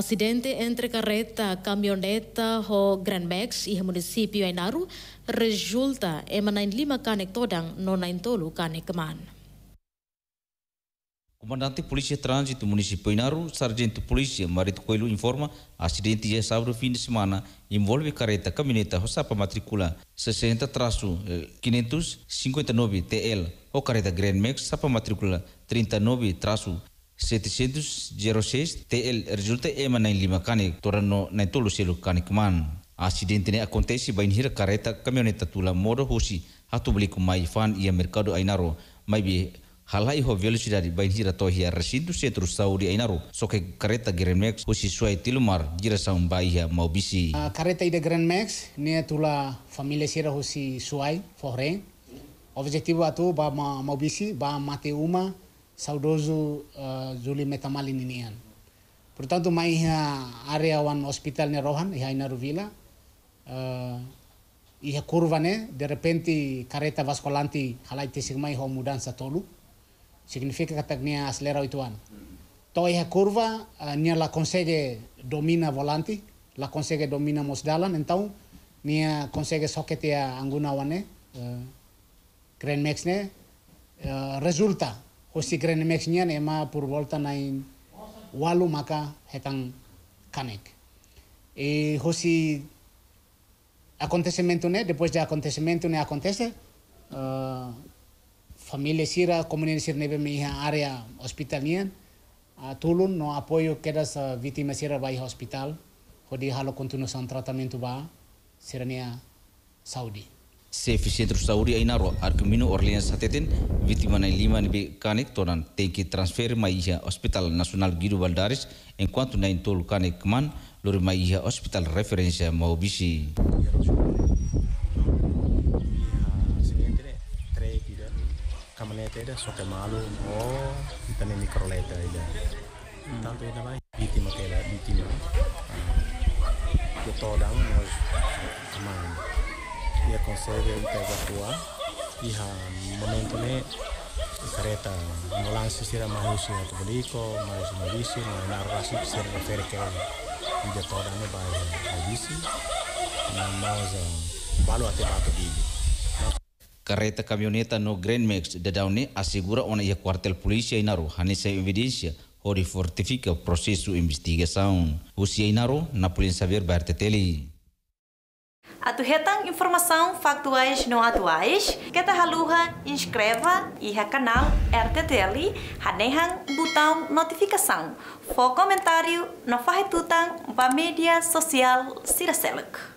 Acidente entre carreta, camioneta ho Max iha município Ainaru resulta em lima kanek todang no tolu kanek keman. Comandante Polisi Trânsito Municipal Inaru, Sargento Polisi Marito Coelho informa acidente de ya sábado fim de semana envolve carreta caminhoneta sapa matrícula 60-559 TL ho carreta Grand Max sapa matrícula 39-559 706 TL resulta EMA95 kanik torano tulu selo kane keman. asiden ne akontesi bain hira careta caminhoneta tula modo husi hatu beli kumai fan ia merkado ainaro mai bi halai ho velocidade bain hira tohia recinto centro saudi ainaro soke careta Grand Max husi suai tilumar jira saun baia mau bisi. Uh, ah, careta ida Grand Max ne tula família sira husi suai foreng. Objetivo atu ba mau bisi ba mate uma saudoso uh, eh, juli metamalin ini an. Portanto, mai ha area wan hospital ne Rohan, ha ina Ruvila, uh, iha kurva eh, ne, de repente kareta vascolanti halai tesik mai ho mudanza tolu, significa katak nia aslera oituan. To iha kurva, uh, eh, nia la consegue domina volanti, la consegue domina mosdalan, entau nia consegue soketia anguna wane, uh, Grand Max ne, uh, resulta hosikren por ema purboltanain walu maka hetang kanek E hosi acontecimento ne, depois de acontecimento ne acontece, uh, familia sira, comunidad sira nebe minha área hospitalian, a tulun no apoio que das uh, eh, vítimas sira vai hospital, di halo san tratamento ba sirania Saudi. sefi terus sauri aina ro arkumino orleans satetin vitimana lima nebe canek tonan tem transfer maija hospital nasional giro baldares enquanto na tol kanekman man lor maija hospital referência maubisi kamanete da soke malu kita mikroleta bitima kela bitima kita família consegue evacuar e no momento né careta ambulância será mais o senhor público mais o malício na narração que se refere que é de toda balu kamioneta no Grand Max de asigura ona ia quartel polícia inaru hanisa evidência hori fortifica o processo de investigação. O saber aturretang informação factuais não atuais, queta haluha inscreva e ha canal RTTL hanehang botão notificação. For comentário na farretutang ba mídia social Siraseluk.